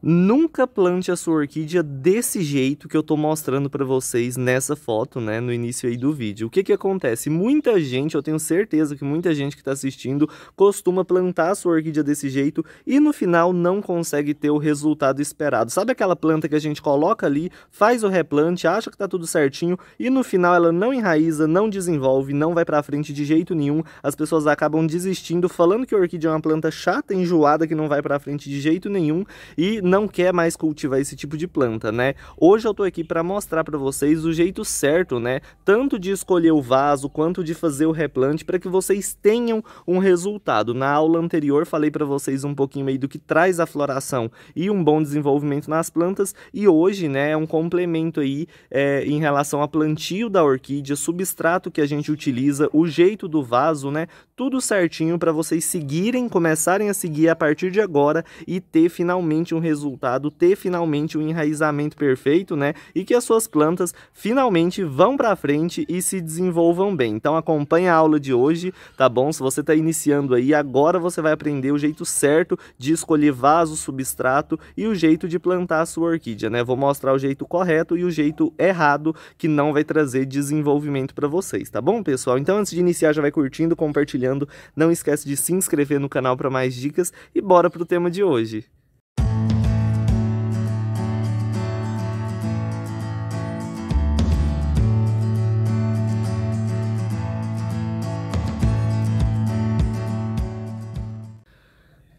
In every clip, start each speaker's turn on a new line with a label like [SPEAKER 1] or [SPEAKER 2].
[SPEAKER 1] Nunca plante a sua orquídea desse jeito que eu estou mostrando para vocês nessa foto, né, no início aí do vídeo. O que que acontece? Muita gente, eu tenho certeza que muita gente que está assistindo costuma plantar a sua orquídea desse jeito e no final não consegue ter o resultado esperado. Sabe aquela planta que a gente coloca ali, faz o replante, acha que está tudo certinho e no final ela não enraiza, não desenvolve, não vai para frente de jeito nenhum. As pessoas acabam desistindo, falando que a orquídea é uma planta chata, enjoada, que não vai para frente de jeito nenhum e não quer mais cultivar esse tipo de planta, né? Hoje eu tô aqui para mostrar para vocês o jeito certo, né? Tanto de escolher o vaso quanto de fazer o replante para que vocês tenham um resultado. Na aula anterior falei para vocês um pouquinho aí do que traz a floração e um bom desenvolvimento nas plantas e hoje, né, é um complemento aí é, em relação ao plantio da orquídea, substrato que a gente utiliza, o jeito do vaso, né? Tudo certinho para vocês seguirem, começarem a seguir a partir de agora e ter finalmente um resultado resultado ter finalmente o um enraizamento perfeito, né? E que as suas plantas finalmente vão para frente e se desenvolvam bem. Então acompanha a aula de hoje, tá bom? Se você está iniciando aí, agora você vai aprender o jeito certo de escolher vaso, substrato e o jeito de plantar a sua orquídea, né? Vou mostrar o jeito correto e o jeito errado que não vai trazer desenvolvimento para vocês, tá bom, pessoal? Então antes de iniciar, já vai curtindo, compartilhando, não esquece de se inscrever no canal para mais dicas e bora pro tema de hoje.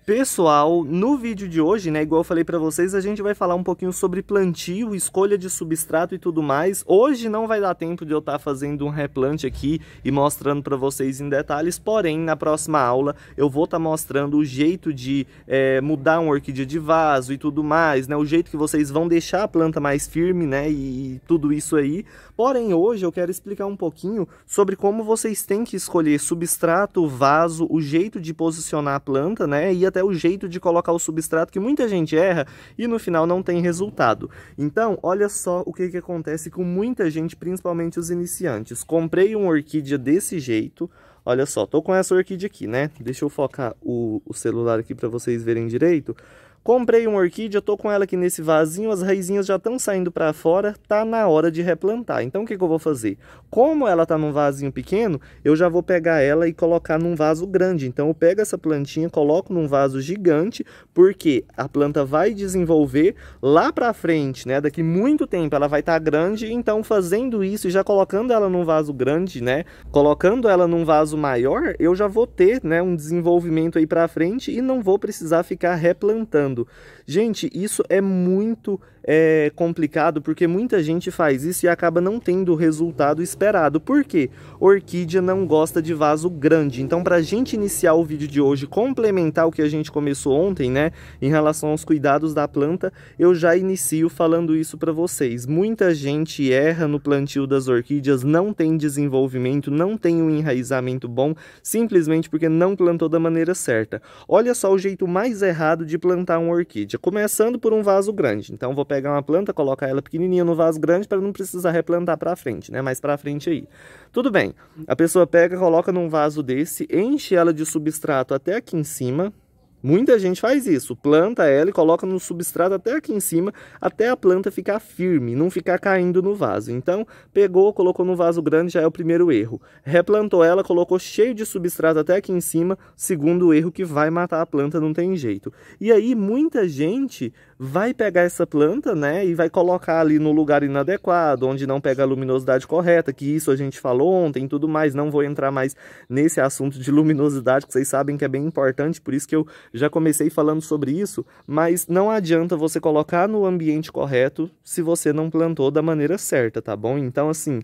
[SPEAKER 1] Pessoal, no vídeo de hoje, né, igual eu falei para vocês, a gente vai falar um pouquinho sobre plantio, escolha de substrato e tudo mais. Hoje não vai dar tempo de eu estar tá fazendo um replante aqui e mostrando para vocês em detalhes, porém, na próxima aula eu vou estar tá mostrando o jeito de é, mudar uma orquídea de vaso e tudo mais, né, o jeito que vocês vão deixar a planta mais firme, né, e, e tudo isso aí. Porém, hoje eu quero explicar um pouquinho sobre como vocês têm que escolher substrato, vaso, o jeito de posicionar a planta, né, e até até o jeito de colocar o substrato que muita gente erra e no final não tem resultado. Então, olha só o que, que acontece com muita gente, principalmente os iniciantes. Comprei uma orquídea desse jeito, olha só, tô com essa orquídea aqui, né? Deixa eu focar o, o celular aqui para vocês verem direito. Comprei uma orquídea, tô com ela aqui nesse vasinho, as raizinhas já estão saindo para fora, tá na hora de replantar. Então o que, que eu vou fazer? Como ela tá num vasinho pequeno, eu já vou pegar ela e colocar num vaso grande. Então eu pego essa plantinha, coloco num vaso gigante, porque a planta vai desenvolver lá para frente, né? Daqui muito tempo ela vai estar tá grande, então fazendo isso e já colocando ela num vaso grande, né? Colocando ela num vaso maior, eu já vou ter, né, um desenvolvimento aí para frente e não vou precisar ficar replantando falando Gente, isso é muito é, complicado porque muita gente faz isso e acaba não tendo o resultado esperado. Por quê? Orquídea não gosta de vaso grande. Então, para a gente iniciar o vídeo de hoje, complementar o que a gente começou ontem, né, em relação aos cuidados da planta, eu já inicio falando isso para vocês. Muita gente erra no plantio das orquídeas, não tem desenvolvimento, não tem um enraizamento bom, simplesmente porque não plantou da maneira certa. Olha só o jeito mais errado de plantar uma orquídea começando por um vaso grande. Então, vou pegar uma planta, colocar ela pequenininha no vaso grande para não precisar replantar para frente, né? Mais para frente aí. Tudo bem. A pessoa pega, coloca num vaso desse, enche ela de substrato até aqui em cima, Muita gente faz isso, planta ela e coloca no substrato até aqui em cima, até a planta ficar firme, não ficar caindo no vaso. Então, pegou, colocou no vaso grande, já é o primeiro erro. Replantou ela, colocou cheio de substrato até aqui em cima, segundo erro que vai matar a planta, não tem jeito. E aí, muita gente vai pegar essa planta, né, e vai colocar ali no lugar inadequado, onde não pega a luminosidade correta, que isso a gente falou ontem tudo mais, não vou entrar mais nesse assunto de luminosidade, que vocês sabem que é bem importante, por isso que eu já comecei falando sobre isso, mas não adianta você colocar no ambiente correto se você não plantou da maneira certa, tá bom? Então, assim.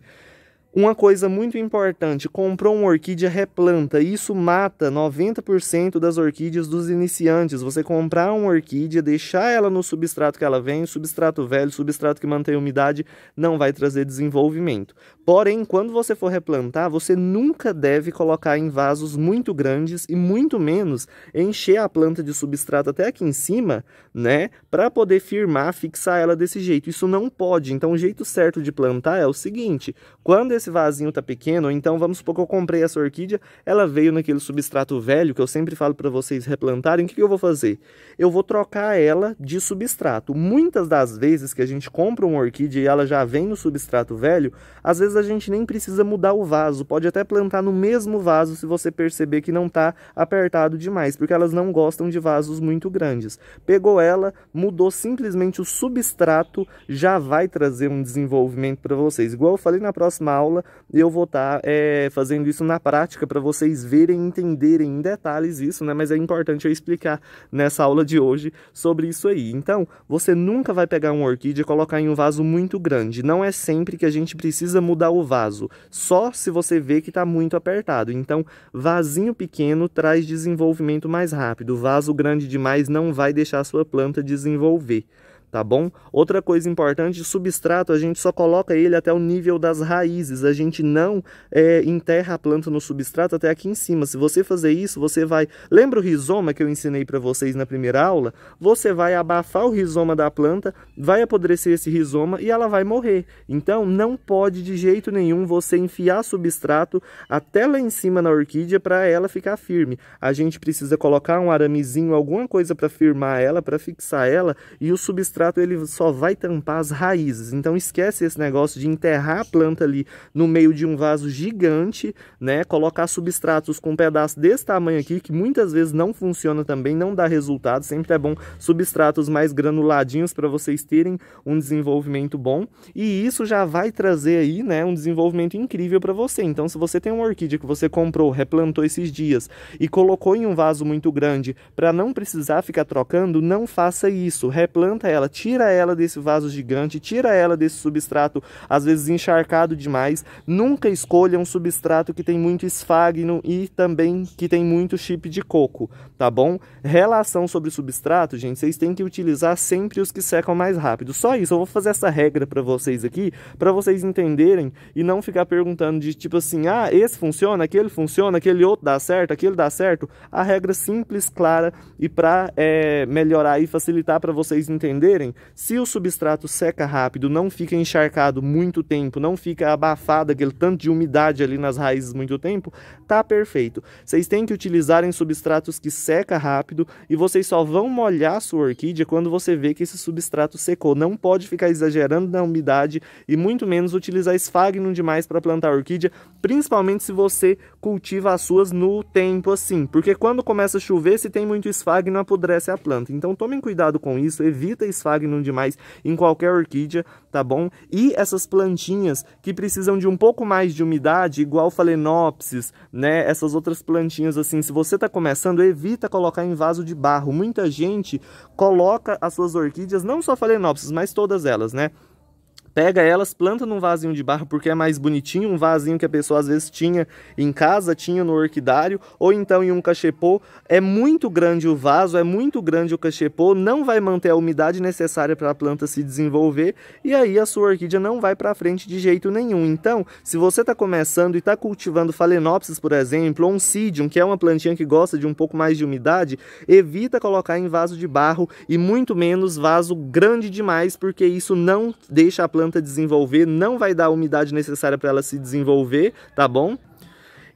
[SPEAKER 1] Uma coisa muito importante, comprou uma orquídea replanta, isso mata 90% das orquídeas dos iniciantes. Você comprar uma orquídea, deixar ela no substrato que ela vem, substrato velho, substrato que mantém a umidade, não vai trazer desenvolvimento. Porém, quando você for replantar, você nunca deve colocar em vasos muito grandes e muito menos encher a planta de substrato até aqui em cima, né, para poder firmar, fixar ela desse jeito. Isso não pode. Então, o jeito certo de plantar é o seguinte: quando esse esse vasinho tá pequeno, então vamos supor que eu comprei essa orquídea, ela veio naquele substrato velho que eu sempre falo para vocês replantarem, o que, que eu vou fazer? Eu vou trocar ela de substrato. Muitas das vezes que a gente compra uma orquídea e ela já vem no substrato velho, às vezes a gente nem precisa mudar o vaso, pode até plantar no mesmo vaso se você perceber que não tá apertado demais, porque elas não gostam de vasos muito grandes. Pegou ela, mudou simplesmente o substrato, já vai trazer um desenvolvimento para vocês. Igual eu falei na próxima aula, aula, eu vou estar tá, é, fazendo isso na prática para vocês verem e entenderem em detalhes isso, né? Mas é importante eu explicar nessa aula de hoje sobre isso aí. Então, você nunca vai pegar uma orquídea e colocar em um vaso muito grande. Não é sempre que a gente precisa mudar o vaso, só se você vê que está muito apertado. Então, vasinho pequeno traz desenvolvimento mais rápido. Vaso grande demais não vai deixar a sua planta desenvolver tá bom? Outra coisa importante, substrato, a gente só coloca ele até o nível das raízes, a gente não é, enterra a planta no substrato até aqui em cima. Se você fazer isso, você vai... Lembra o rizoma que eu ensinei para vocês na primeira aula? Você vai abafar o rizoma da planta, vai apodrecer esse rizoma e ela vai morrer. Então, não pode de jeito nenhum você enfiar substrato até lá em cima na orquídea para ela ficar firme. A gente precisa colocar um aramezinho, alguma coisa para firmar ela, para fixar ela, e o substrato substrato ele só vai tampar as raízes. Então esquece esse negócio de enterrar a planta ali no meio de um vaso gigante, né? Colocar substratos com um pedaço desse tamanho aqui, que muitas vezes não funciona também, não dá resultado. Sempre é bom substratos mais granuladinhos para vocês terem um desenvolvimento bom. E isso já vai trazer aí, né, um desenvolvimento incrível para você. Então se você tem uma orquídea que você comprou, replantou esses dias e colocou em um vaso muito grande para não precisar ficar trocando, não faça isso. Replanta ela, tira ela desse vaso gigante, tira ela desse substrato, às vezes encharcado demais. Nunca escolha um substrato que tem muito esfagno e também que tem muito chip de coco, tá bom? Relação sobre substrato, gente, vocês têm que utilizar sempre os que secam mais rápido. Só isso, eu vou fazer essa regra para vocês aqui, para vocês entenderem e não ficar perguntando de tipo assim, ah, esse funciona, aquele funciona, aquele outro dá certo, aquele dá certo. A regra simples, clara e para é, eh, melhorar e facilitar para vocês entenderem se o substrato seca rápido, não fica encharcado muito tempo, não fica abafado aquele tanto de umidade ali nas raízes muito tempo, tá perfeito. Vocês têm que utilizar em substratos que seca rápido e vocês só vão molhar a sua orquídea quando você vê que esse substrato secou. Não pode ficar exagerando na umidade e muito menos utilizar esfagno demais para plantar orquídea, principalmente se você cultiva as suas no tempo assim, porque quando começa a chover, se tem muito esfagno apodrece a planta. Então tomem cuidado com isso, evita esfagnum Fagnum demais em qualquer orquídea, tá bom? E essas plantinhas que precisam de um pouco mais de umidade, igual Phalaenopsis, né? Essas outras plantinhas assim, se você tá começando, evita colocar em vaso de barro. Muita gente coloca as suas orquídeas, não só Phalaenopsis, mas todas elas, né? pega elas, planta num vasinho de barro porque é mais bonitinho, um vasinho que a pessoa às vezes tinha em casa, tinha no orquidário, ou então em um cachepô. É muito grande o vaso, é muito grande o cachepô, não vai manter a umidade necessária para a planta se desenvolver e aí a sua orquídea não vai para frente de jeito nenhum. Então, se você está começando e está cultivando phalaenopsis, por exemplo, ou um Cidium, que é uma plantinha que gosta de um pouco mais de umidade, evita colocar em vaso de barro e muito menos vaso grande demais, porque isso não deixa a planta planta desenvolver, não vai dar a umidade necessária para ela se desenvolver, tá bom?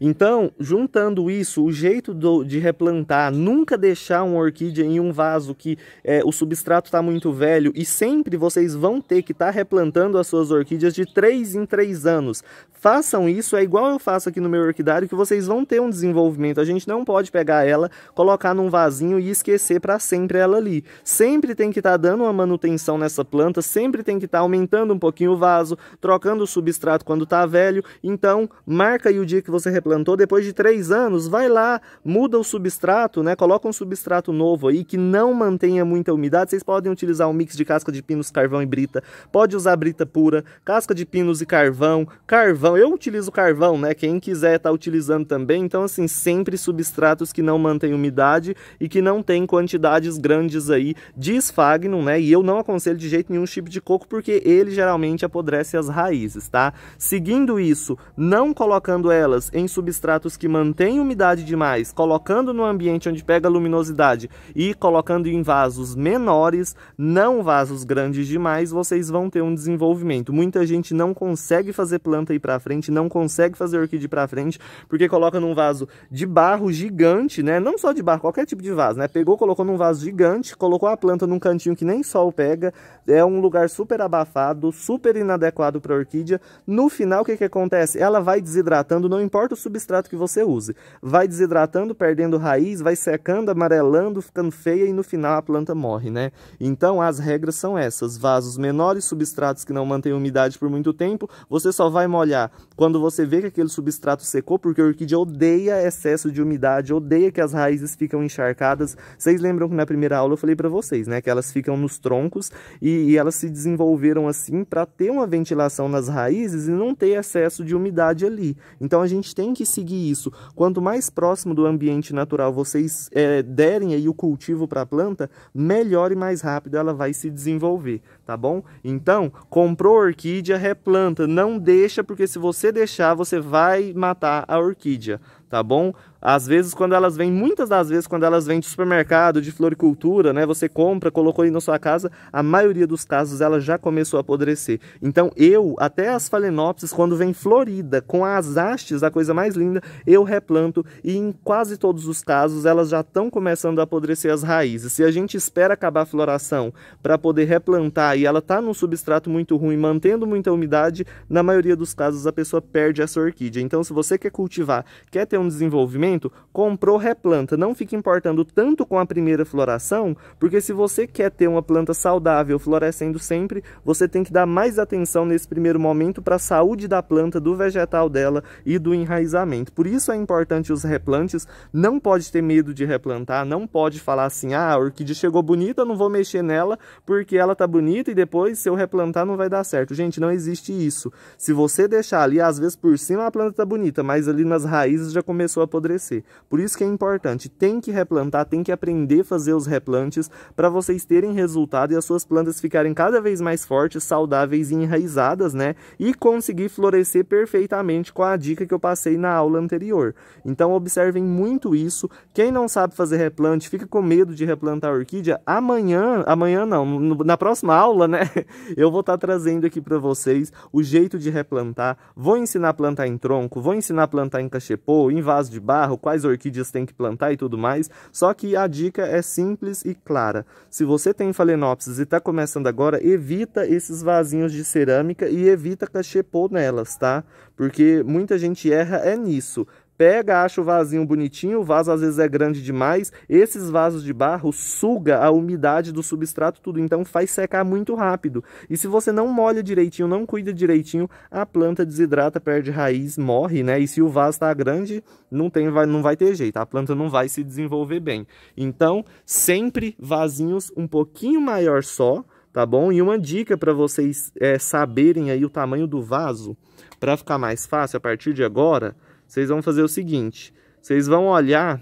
[SPEAKER 1] Então, juntando isso, o jeito do, de replantar, nunca deixar uma orquídea em um vaso que é, o substrato está muito velho e sempre vocês vão ter que estar tá replantando as suas orquídeas de 3 em 3 anos. Façam isso, é igual eu faço aqui no meu orquidário, que vocês vão ter um desenvolvimento. A gente não pode pegar ela, colocar num vasinho e esquecer para sempre ela ali. Sempre tem que estar tá dando uma manutenção nessa planta, sempre tem que estar tá aumentando um pouquinho o vaso, trocando o substrato quando está velho. Então, marca aí o dia que você replanta plantou depois de três anos, vai lá, muda o substrato, né? Coloca um substrato novo aí que não mantenha muita umidade. Vocês podem utilizar um mix de casca de pinos, carvão e brita. Pode usar brita pura, casca de pinos e carvão, carvão. Eu utilizo carvão, né? Quem quiser tá utilizando também. Então, assim, sempre substratos que não mantêm umidade e que não tem quantidades grandes aí de esfagno né? E eu não aconselho de jeito nenhum chip tipo de coco porque ele geralmente apodrece as raízes, tá? Seguindo isso, não colocando elas em substratos que mantêm umidade demais, colocando no ambiente onde pega luminosidade e colocando em vasos menores, não vasos grandes demais, vocês vão ter um desenvolvimento. Muita gente não consegue fazer planta ir para frente, não consegue fazer orquídea para frente, porque coloca num vaso de barro gigante, né? Não só de barro, qualquer tipo de vaso, né? Pegou, colocou num vaso gigante, colocou a planta num cantinho que nem sol pega, é um lugar super abafado, super inadequado para orquídea. No final, o que que acontece? Ela vai desidratando, não importa o substrato que você use. Vai desidratando, perdendo raiz, vai secando, amarelando, ficando feia e no final a planta morre, né? Então as regras são essas: vasos menores, substratos que não mantêm umidade por muito tempo, você só vai molhar quando você vê que aquele substrato secou, porque a orquídea odeia excesso de umidade, odeia que as raízes ficam encharcadas. Vocês lembram que na primeira aula eu falei para vocês, né, que elas ficam nos troncos e, e elas se desenvolveram assim para ter uma ventilação nas raízes e não ter excesso de umidade ali. Então a gente tem que seguir isso. Quanto mais próximo do ambiente natural vocês é, derem aí o cultivo para a planta, melhor e mais rápido ela vai se desenvolver, tá bom? Então, comprou orquídea, replanta, não deixa, porque se você deixar, você vai matar a orquídea tá bom? Às vezes, quando elas vêm, muitas das vezes, quando elas vêm de supermercado, de floricultura, né? Você compra, colocou aí na sua casa, a maioria dos casos ela já começou a apodrecer. Então, eu, até as phalaenopsis, quando vem florida, com as hastes, a coisa mais linda, eu replanto e em quase todos os casos elas já estão começando a apodrecer as raízes. Se a gente espera acabar a floração para poder replantar e ela tá num substrato muito ruim, mantendo muita umidade, na maioria dos casos a pessoa perde essa orquídea. Então, se você quer cultivar, quer ter um desenvolvimento, comprou, replanta. Não fique importando tanto com a primeira floração, porque se você quer ter uma planta saudável, florescendo sempre, você tem que dar mais atenção nesse primeiro momento para a saúde da planta, do vegetal dela e do enraizamento. Por isso é importante os replantes. Não pode ter medo de replantar, não pode falar assim, ah, a orquídea chegou bonita, não vou mexer nela porque ela tá bonita e depois se eu replantar não vai dar certo. Gente, não existe isso. Se você deixar ali, às vezes por cima a planta tá bonita, mas ali nas raízes já começou a apodrecer. Por isso que é importante, tem que replantar, tem que aprender a fazer os replantes para vocês terem resultado e as suas plantas ficarem cada vez mais fortes, saudáveis e enraizadas, né? E conseguir florescer perfeitamente com a dica que eu passei na aula anterior. Então observem muito isso. Quem não sabe fazer replante, fica com medo de replantar a orquídea, amanhã, amanhã não, na próxima aula, né? Eu vou estar tá trazendo aqui para vocês o jeito de replantar, vou ensinar a plantar em tronco, vou ensinar a plantar em cachepô, em vaso de barro, quais orquídeas tem que plantar e tudo mais. Só que a dica é simples e clara. Se você tem Phalaenopsis e está começando agora, evita esses vasinhos de cerâmica e evita cachepô nelas, tá? Porque muita gente erra é nisso pega, acha o vasinho bonitinho, o vaso às vezes é grande demais, esses vasos de barro suga a umidade do substrato tudo, então faz secar muito rápido. E se você não molha direitinho, não cuida direitinho, a planta desidrata, perde raiz, morre, né? E se o vaso está grande, não tem vai, não vai ter jeito, a planta não vai se desenvolver bem. Então, sempre vasinhos um pouquinho maior só, tá bom? E uma dica para vocês é, saberem aí o tamanho do vaso, para ficar mais fácil a partir de agora, vocês vão fazer o seguinte: vocês vão olhar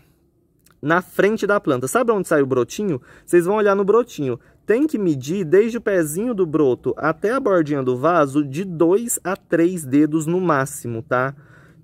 [SPEAKER 1] na frente da planta. Sabe onde sai o brotinho? Vocês vão olhar no brotinho. Tem que medir desde o pezinho do broto até a bordinha do vaso de 2 a 3 dedos no máximo, tá?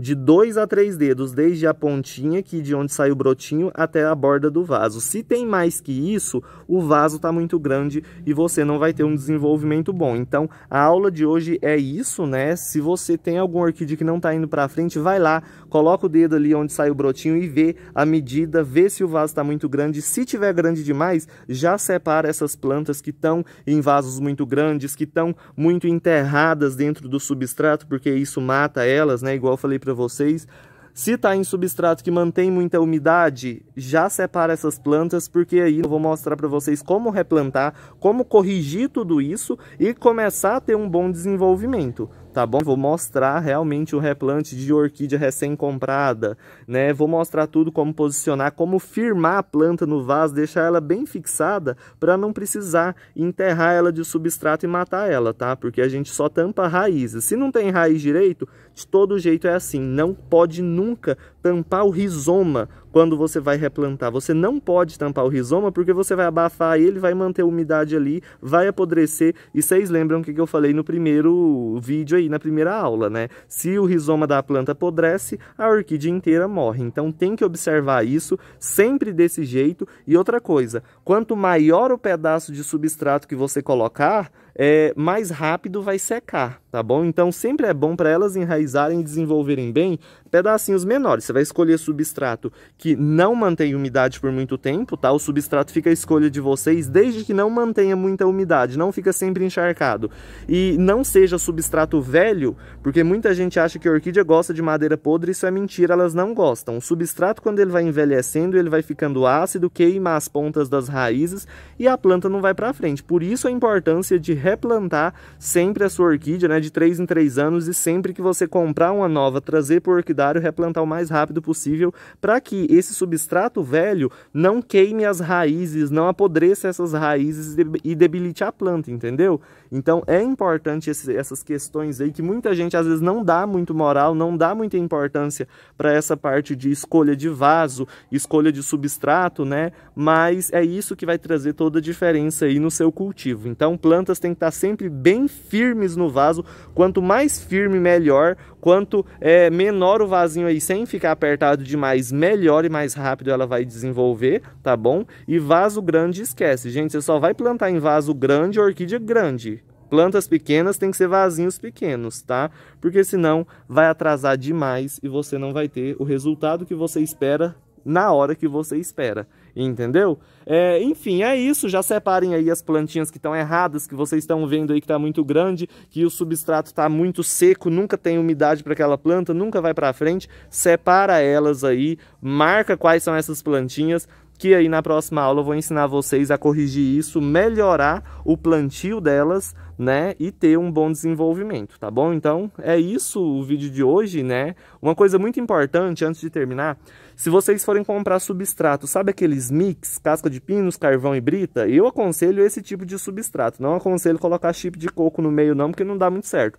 [SPEAKER 1] de dois a três dedos, desde a pontinha aqui de onde sai o brotinho até a borda do vaso. Se tem mais que isso, o vaso está muito grande e você não vai ter um desenvolvimento bom. Então, a aula de hoje é isso, né? Se você tem algum orquídea que não está indo para frente, vai lá, coloca o dedo ali onde sai o brotinho e vê a medida, vê se o vaso está muito grande. Se tiver grande demais, já separa essas plantas que estão em vasos muito grandes, que estão muito enterradas dentro do substrato, porque isso mata elas, né? Igual eu falei para para vocês. Se está em substrato que mantém muita umidade, já separa essas plantas, porque aí eu vou mostrar para vocês como replantar, como corrigir tudo isso e começar a ter um bom desenvolvimento, tá bom? Vou mostrar realmente o replante de orquídea recém-comprada, né? Vou mostrar tudo, como posicionar, como firmar a planta no vaso, deixar ela bem fixada para não precisar enterrar ela de substrato e matar ela, tá? Porque a gente só tampa raízes. Se não tem raiz direito, de todo jeito é assim, não pode nunca tampar o rizoma quando você vai replantar. Você não pode tampar o rizoma porque você vai abafar ele, vai manter a umidade ali, vai apodrecer. E vocês lembram o que eu falei no primeiro vídeo aí, na primeira aula, né? Se o rizoma da planta apodrece, a orquídea inteira morre. Então tem que observar isso sempre desse jeito. E outra coisa, quanto maior o pedaço de substrato que você colocar, é, mais rápido vai secar, tá bom? Então sempre é bom para elas enraizarem e desenvolverem bem, pedacinhos menores. Você vai escolher substrato que não mantém umidade por muito tempo, tá? O substrato fica a escolha de vocês, desde que não mantenha muita umidade, não fica sempre encharcado. E não seja substrato velho, porque muita gente acha que a orquídea gosta de madeira podre, isso é mentira, elas não gostam. O substrato, quando ele vai envelhecendo, ele vai ficando ácido, queima as pontas das raízes e a planta não vai para frente. Por isso a importância de replantar sempre a sua orquídea, né? De 3 em 3 anos e sempre que você comprar uma nova, trazer por orquídea replantar o mais rápido possível para que esse substrato velho não queime as raízes, não apodreça essas raízes e debilite a planta, entendeu? Então é importante esse, essas questões aí que muita gente às vezes não dá muito moral, não dá muita importância para essa parte de escolha de vaso, escolha de substrato, né? Mas é isso que vai trazer toda a diferença aí no seu cultivo. Então plantas têm que estar tá sempre bem firmes no vaso, quanto mais firme melhor, quanto é, menor o vasinho aí sem ficar apertado demais, melhor e mais rápido ela vai desenvolver, tá bom? E vaso grande esquece, gente, você só vai plantar em vaso grande orquídea grande. Plantas pequenas tem que ser vasinhos pequenos, tá? Porque senão vai atrasar demais e você não vai ter o resultado que você espera na hora que você espera entendeu? É, enfim, é isso, já separem aí as plantinhas que estão erradas, que vocês estão vendo aí que está muito grande, que o substrato está muito seco, nunca tem umidade para aquela planta, nunca vai para frente, separa elas aí, marca quais são essas plantinhas, que aí na próxima aula eu vou ensinar vocês a corrigir isso, melhorar o plantio delas, né, e ter um bom desenvolvimento, tá bom? Então, é isso o vídeo de hoje, né? Uma coisa muito importante antes de terminar, se vocês forem comprar substrato, sabe aqueles mix, casca de pinos, carvão e brita? Eu aconselho esse tipo de substrato. Não aconselho colocar chip de coco no meio não, porque não dá muito certo.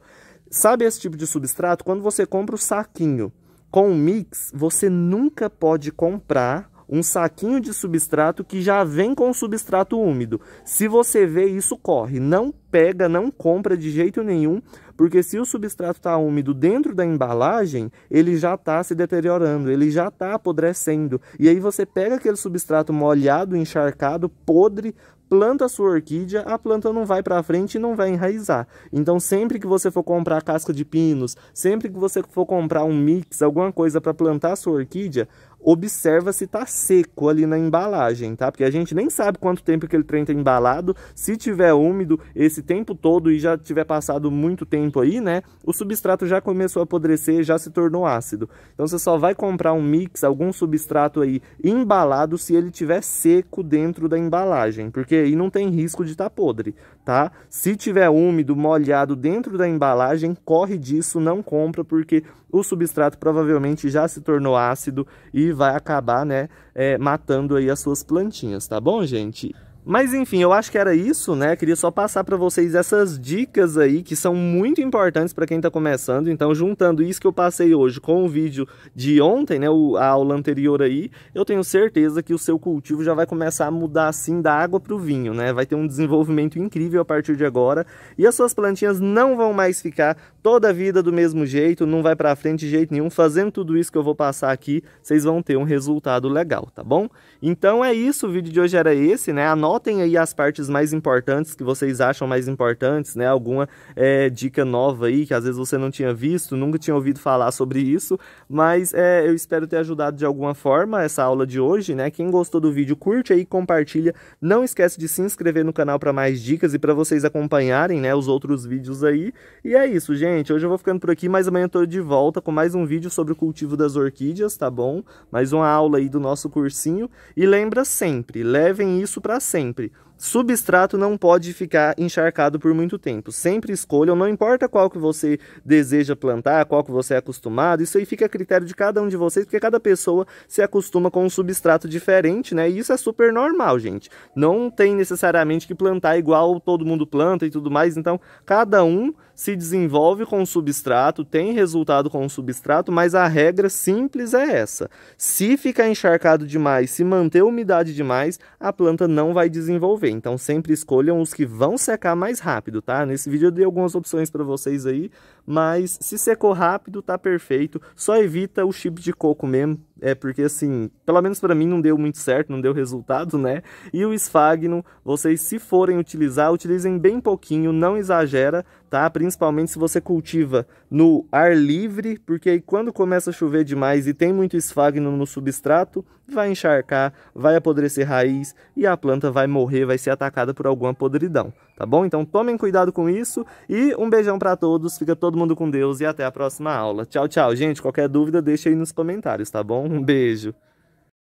[SPEAKER 1] Sabe esse tipo de substrato? Quando você compra o saquinho com o mix, você nunca pode comprar um saquinho de substrato que já vem com substrato úmido. Se você vê isso, corre. Não pega, não compra de jeito nenhum, porque se o substrato está úmido dentro da embalagem, ele já está se deteriorando, ele já está apodrecendo. E aí você pega aquele substrato molhado, encharcado, podre, planta a sua orquídea, a planta não vai para frente e não vai enraizar. Então, sempre que você for comprar casca de pinos, sempre que você for comprar um mix, alguma coisa para plantar a sua orquídea, observa se tá seco ali na embalagem, tá? Porque a gente nem sabe quanto tempo aquele trem tá embalado. Se tiver úmido esse tempo todo e já tiver passado muito tempo aí, né? O substrato já começou a apodrecer, já se tornou ácido. Então você só vai comprar um mix, algum substrato aí embalado se ele tiver seco dentro da embalagem, porque aí não tem risco de estar tá podre tá? Se tiver úmido, molhado dentro da embalagem, corre disso, não compra, porque o substrato provavelmente já se tornou ácido e vai acabar, né, é, matando aí as suas plantinhas, tá bom, gente? Mas enfim, eu acho que era isso, né? Queria só passar para vocês essas dicas aí que são muito importantes para quem está começando. Então, juntando isso que eu passei hoje com o vídeo de ontem, né, a aula anterior aí, eu tenho certeza que o seu cultivo já vai começar a mudar assim da água para o vinho, né? Vai ter um desenvolvimento incrível a partir de agora e as suas plantinhas não vão mais ficar toda a vida do mesmo jeito, não vai para frente de jeito nenhum. Fazendo tudo isso que eu vou passar aqui, vocês vão ter um resultado legal, tá bom? Então é isso, o vídeo de hoje era esse, né? A Anotem aí as partes mais importantes que vocês acham mais importantes, né? Alguma é, dica nova aí que às vezes você não tinha visto, nunca tinha ouvido falar sobre isso, mas é, eu espero ter ajudado de alguma forma essa aula de hoje, né? Quem gostou do vídeo, curte aí, compartilha. Não esquece de se inscrever no canal para mais dicas e para vocês acompanharem, né, os outros vídeos aí. E é isso, gente. Hoje eu vou ficando por aqui, mas amanhã eu tô de volta com mais um vídeo sobre o cultivo das orquídeas, tá bom? Mais uma aula aí do nosso cursinho. E lembra sempre, levem isso para sempre sempre. Substrato não pode ficar encharcado por muito tempo. Sempre escolham, não importa qual que você deseja plantar, qual que você é acostumado, isso aí fica a critério de cada um de vocês, porque cada pessoa se acostuma com um substrato diferente, né? E isso é super normal, gente. Não tem necessariamente que plantar igual todo mundo planta e tudo mais, então cada um se desenvolve com o substrato, tem resultado com o substrato, mas a regra simples é essa. Se ficar encharcado demais, se manter umidade demais, a planta não vai desenvolver. Então sempre escolham os que vão secar mais rápido, tá? Nesse vídeo eu dei algumas opções para vocês aí, mas se secou rápido, tá perfeito. Só evita o chip de coco mesmo, é porque assim, pelo menos para mim não deu muito certo, não deu resultado, né? E o esfagno, vocês se forem utilizar, utilizem bem pouquinho, não exagera, tá? Principalmente se você cultiva no ar livre, porque aí quando começa a chover demais e tem muito esfagno no substrato, vai encharcar, vai apodrecer raiz e a planta vai morrer, vai ser atacada por alguma podridão, tá bom? Então tomem cuidado com isso e um beijão para todos, fica todo mundo com Deus e até a próxima aula. Tchau, tchau, gente. Qualquer dúvida deixa aí nos comentários, tá bom? Um beijo.